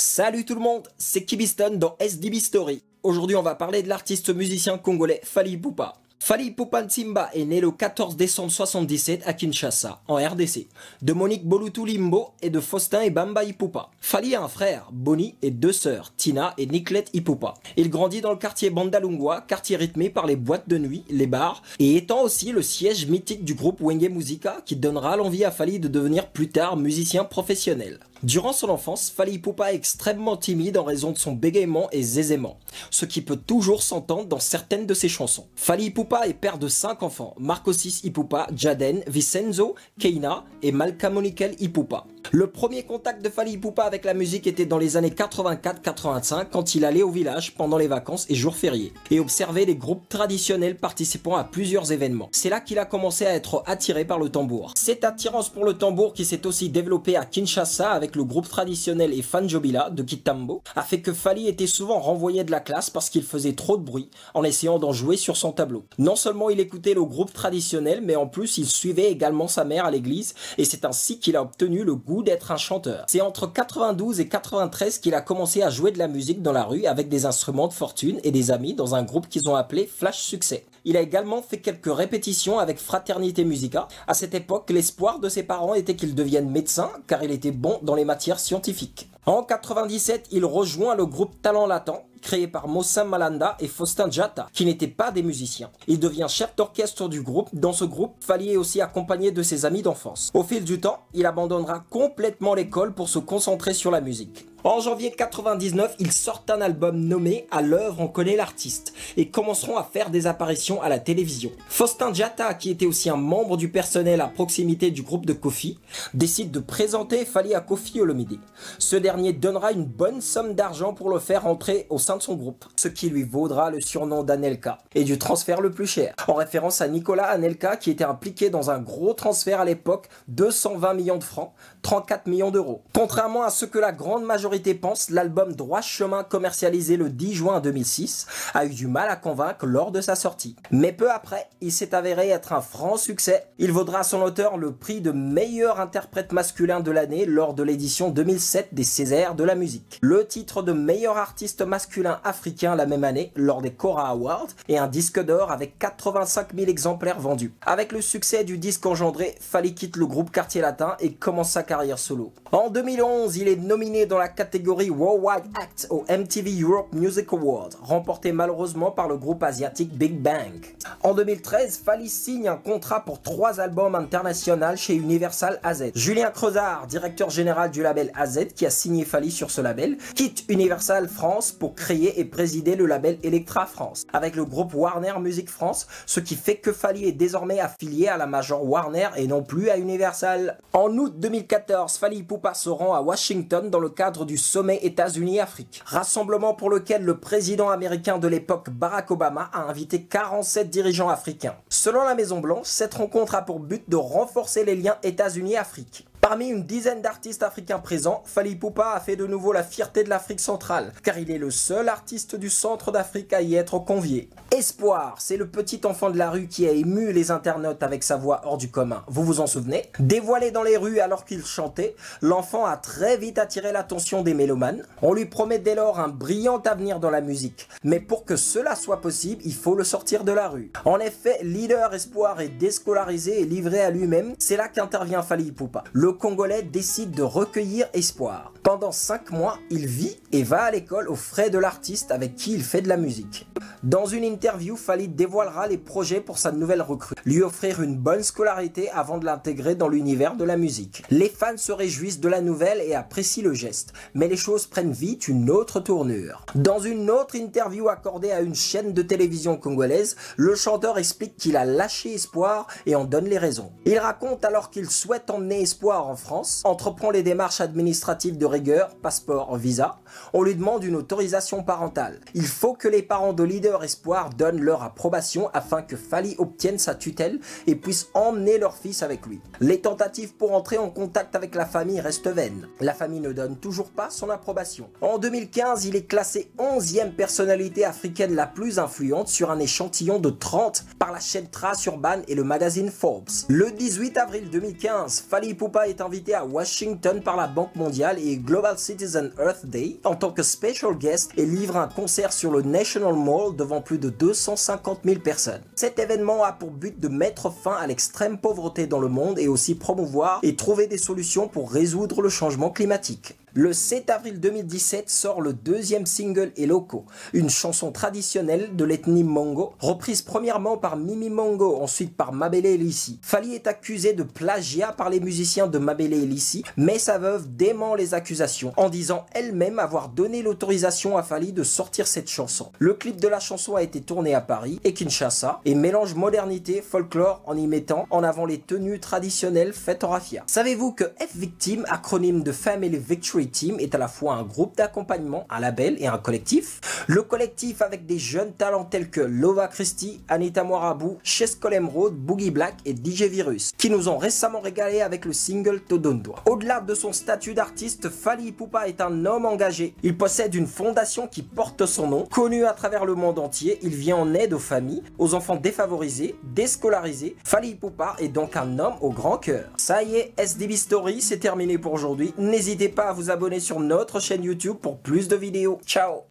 Salut tout le monde, c'est Kibiston dans SDB Story. Aujourd'hui on va parler de l'artiste musicien congolais Fali Boupa. Fali Simba est né le 14 décembre 1977 à Kinshasa, en RDC, de Monique Bolutulimbo et de Faustin et Bamba Ipupa. Fali a un frère, Bonnie, et deux sœurs, Tina et Niclette Ipupa. Il grandit dans le quartier Bandalungwa, quartier rythmé par les boîtes de nuit, les bars, et étant aussi le siège mythique du groupe Wenge Musica qui donnera l'envie à Fali de devenir plus tard musicien professionnel. Durant son enfance, Fali Ipupa est extrêmement timide en raison de son bégaiement et zézément, ce qui peut toujours s'entendre dans certaines de ses chansons. Fali Ipupa est père de 5 enfants, Marcosis Ipupa, Jaden, Vicenzo, Keina et Malcamonikel Ipupa. Le premier contact de Fali Poupa avec la musique était dans les années 84-85 quand il allait au village pendant les vacances et jours fériés et observait les groupes traditionnels participant à plusieurs événements. C'est là qu'il a commencé à être attiré par le tambour. Cette attirance pour le tambour qui s'est aussi développée à Kinshasa avec le groupe traditionnel et Fanjobila de Kitambo a fait que Fali était souvent renvoyé de la classe parce qu'il faisait trop de bruit en essayant d'en jouer sur son tableau. Non seulement il écoutait le groupe traditionnel mais en plus il suivait également sa mère à l'église et c'est ainsi qu'il a obtenu le goût d'être un chanteur. C'est entre 92 et 93 qu'il a commencé à jouer de la musique dans la rue avec des instruments de fortune et des amis dans un groupe qu'ils ont appelé Flash Succès. Il a également fait quelques répétitions avec Fraternité Musica. À cette époque, l'espoir de ses parents était qu'il devienne médecin car il était bon dans les matières scientifiques. En 97, il rejoint le groupe Talent Latent créé par Mossam Malanda et Faustin Jatta, qui n'étaient pas des musiciens. Il devient chef d'orchestre du groupe. Dans ce groupe, Fali est aussi accompagné de ses amis d'enfance. Au fil du temps, il abandonnera complètement l'école pour se concentrer sur la musique. En janvier 99, ils sortent un album nommé À l'œuvre on connaît l'artiste et commenceront à faire des apparitions à la télévision. Faustin Diatta, qui était aussi un membre du personnel à proximité du groupe de Kofi, décide de présenter Fali à Kofi Olomide. Ce dernier donnera une bonne somme d'argent pour le faire entrer au sein de son groupe, ce qui lui vaudra le surnom d'Anelka et du transfert le plus cher, en référence à Nicolas Anelka qui était impliqué dans un gros transfert à l'époque, 220 millions de francs, 34 millions d'euros. Contrairement à ce que la grande majorité pense, l'album Droit Chemin commercialisé le 10 juin 2006 a eu du mal à convaincre lors de sa sortie. Mais peu après, il s'est avéré être un franc succès. Il vaudra à son auteur le prix de meilleur interprète masculin de l'année lors de l'édition 2007 des Césaires de la musique. Le titre de meilleur artiste masculin africain la même année lors des Cora Awards et un disque d'or avec 85 000 exemplaires vendus. Avec le succès du disque engendré, Fali quitte le groupe Quartier Latin et commence sa carrière solo. En 2011, il est nominé dans la catégorie Worldwide Act au MTV Europe Music Awards, remporté malheureusement par le groupe asiatique Big Bang. En 2013, Fally signe un contrat pour trois albums internationaux chez Universal AZ. Julien creusard directeur général du label AZ qui a signé Fally sur ce label, quitte Universal France pour créer et présider le label Electra France avec le groupe Warner Music France, ce qui fait que Fally est désormais affilié à la major Warner et non plus à Universal. En août 2014, Fally Poupa se rend à Washington dans le cadre du sommet États-Unis-Afrique, rassemblement pour lequel le président américain de l'époque Barack Obama a invité 47 dirigeants africains. Selon la Maison Blanche, cette rencontre a pour but de renforcer les liens États-Unis-Afrique. Parmi une dizaine d'artistes africains présents, Falipoupa Poupa a fait de nouveau la fierté de l'Afrique centrale, car il est le seul artiste du centre d'Afrique à y être convié. Espoir, c'est le petit enfant de la rue qui a ému les internautes avec sa voix hors du commun, vous vous en souvenez Dévoilé dans les rues alors qu'il chantait, l'enfant a très vite attiré l'attention des mélomanes. On lui promet dès lors un brillant avenir dans la musique, mais pour que cela soit possible, il faut le sortir de la rue. En effet, leader Espoir est déscolarisé et livré à lui-même, c'est là qu'intervient Falipoupa. Poupa le Congolais décide de recueillir espoir. Pendant 5 mois, il vit et va à l'école aux frais de l'artiste avec qui il fait de la musique. Dans une interview, Falid dévoilera les projets pour sa nouvelle recrue, lui offrir une bonne scolarité avant de l'intégrer dans l'univers de la musique. Les fans se réjouissent de la nouvelle et apprécient le geste, mais les choses prennent vite une autre tournure. Dans une autre interview accordée à une chaîne de télévision congolaise, le chanteur explique qu'il a lâché espoir et en donne les raisons. Il raconte alors qu'il souhaite emmener espoir en France, entreprend les démarches administratives de rigueur, passeport, visa. On lui demande une autorisation parentale. Il faut que les parents de Leader Espoir donnent leur approbation afin que Fali obtienne sa tutelle et puisse emmener leur fils avec lui. Les tentatives pour entrer en contact avec la famille restent vaines. La famille ne donne toujours pas son approbation. En 2015, il est classé 11e personnalité africaine la plus influente sur un échantillon de 30 par la chaîne Trace Urban et le magazine Forbes. Le 18 avril 2015, Fali Poupa est invité à Washington par la Banque mondiale et Global Citizen Earth Day en tant que special guest et livre un concert sur le National Mall devant plus de 250 000 personnes. Cet événement a pour but de mettre fin à l'extrême pauvreté dans le monde et aussi promouvoir et trouver des solutions pour résoudre le changement climatique. Le 7 avril 2017 sort le deuxième single Eloko, une chanson traditionnelle de l'ethnie Mongo, reprise premièrement par Mimi Mongo, ensuite par Mabele Elissi. Fali est accusé de plagiat par les musiciens de Mabele Elissi, mais sa veuve dément les accusations en disant elle-même avoir donné l'autorisation à Fali de sortir cette chanson. Le clip de la chanson a été tourné à Paris et Kinshasa et mélange modernité, folklore en y mettant en avant les tenues traditionnelles faites en raffia. Savez-vous que F-Victime, acronyme de Family Victory Team est à la fois un groupe d'accompagnement, un label et un collectif. Le collectif avec des jeunes talents tels que Lova Christie, Anita Moirabou, Chescol Emerald, Boogie Black et DJ Virus, qui nous ont récemment régalé avec le single To doit Au-delà de son statut d'artiste, Fali Poupa est un homme engagé. Il possède une fondation qui porte son nom. Connu à travers le monde entier, il vient en aide aux familles, aux enfants défavorisés, déscolarisés. Fali Poupa est donc un homme au grand cœur. Ça y est, SDB Story, c'est terminé pour aujourd'hui. N'hésitez pas à vous abonner sur notre chaîne YouTube pour plus de vidéos. Ciao